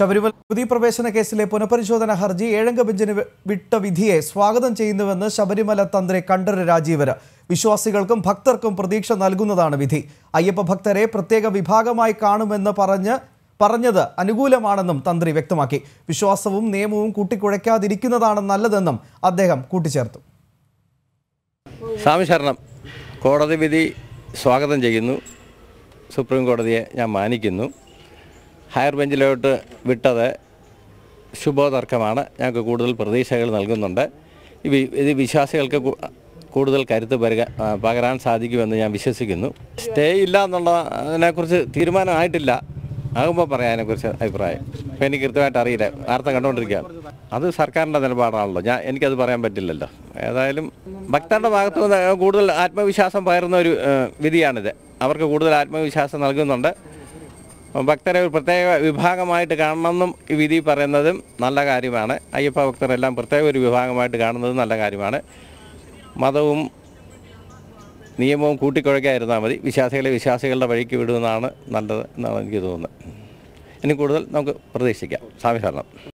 ശബരിമല യുവതി പ്രവേശന കേസിലെ പുനഃപരിശോധന ഹർജി ഏഴംഗ ബെഞ്ചിന് വിട്ട വിധിയെ സ്വാഗതം ചെയ്യുന്നുവെന്ന് ശബരിമല തന്ത്രി കണ്ഠര രാജീവര് വിശ്വാസികൾക്കും ഭക്തർക്കും പ്രതീക്ഷ നൽകുന്നതാണ് വിധി അയ്യപ്പ ഭക്തരെ പ്രത്യേക വിഭാഗമായി കാണുമെന്ന് പറഞ്ഞ് പറഞ്ഞത് അനുകൂലമാണെന്നും തന്ത്രി വ്യക്തമാക്കി വിശ്വാസവും നിയമവും കൂട്ടിക്കുഴയ്ക്കാതിരിക്കുന്നതാണ് നല്ലതെന്നും അദ്ദേഹം കൂട്ടിച്ചേർത്തു സ്വാമി ശരണം കോടതി വിധി സ്വാഗതം ചെയ്യുന്നു സുപ്രീം കോടതിയെ ഞാൻ മാനിക്കുന്നു ഹയർ ബെഞ്ചിലോട്ട് വിട്ടത് ശുഭതർക്കമാണ് ഞങ്ങൾക്ക് കൂടുതൽ പ്രതീക്ഷകൾ നൽകുന്നുണ്ട് ഇത് വിശ്വാസികൾക്ക് കൂടുതൽ കരുത്ത് പരുക പകരാൻ സാധിക്കുമെന്ന് ഞാൻ വിശ്വസിക്കുന്നു സ്റ്റേ ഇല്ല എന്നുള്ളതിനെക്കുറിച്ച് തീരുമാനമായിട്ടില്ല ആകുമ്പോൾ പറയാം അതിനെക്കുറിച്ച് അഭിപ്രായം ഇപ്പം എനിക്ക് കൃത്യമായിട്ട് അറിയില്ല വാർത്ത കണ്ടുകൊണ്ടിരിക്കുകയാണ് അത് സർക്കാരിൻ്റെ നിലപാടാണല്ലോ ഞാൻ എനിക്കത് പറയാൻ പറ്റില്ലല്ലോ ഏതായാലും ഭക്തരുടെ ഭാഗത്തു നിന്ന് കൂടുതൽ ആത്മവിശ്വാസം പകരുന്ന ഒരു വിധിയാണിത് അവർക്ക് കൂടുതൽ ആത്മവിശ്വാസം നൽകുന്നുണ്ട് ഭക്തരെ ഒരു പ്രത്യേക വിഭാഗമായിട്ട് കാണണമെന്നും ഈ വിധി പറയുന്നതും നല്ല കാര്യമാണ് അയ്യപ്പ ഭക്തരെല്ലാം പ്രത്യേക ഒരു വിഭാഗമായിട്ട് കാണുന്നതും നല്ല കാര്യമാണ് മതവും നിയമവും കൂട്ടിക്കുഴക്കായിരുന്നാൽ മതി വിശ്വാസികളെ വിശ്വാസികളുടെ വഴിക്ക് വിടുമെന്നാണ് നല്ലത് എന്നാണ് എനിക്ക് തോന്നുന്നത് ഇനി കൂടുതൽ നമുക്ക് പ്രതീക്ഷിക്കാം സ്വാമി ശരണം